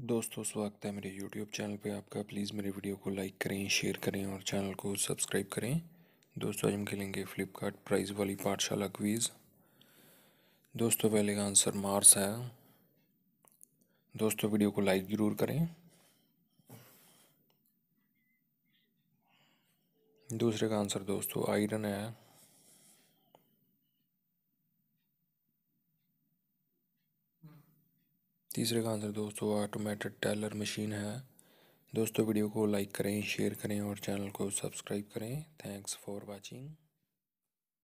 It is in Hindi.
दोस्तों स्वागत है मेरे यूट्यूब चैनल पे आपका प्लीज़ मेरे वीडियो को लाइक करें शेयर करें और चैनल को सब्सक्राइब करें दोस्तों आज हम खेलेंगे फ्लिपकार्ट प्राइज़ वाली पाठशाला क्वीज़ दोस्तों पहले का आंसर मार्स है दोस्तों वीडियो को लाइक ज़रूर करें दूसरे का आंसर दोस्तों आयरन है तीसरे का आंसर दोस्तों ऑटोमेटेड टेलर मशीन है दोस्तों वीडियो को लाइक करें शेयर करें और चैनल को सब्सक्राइब करें थैंक्स फॉर वाचिंग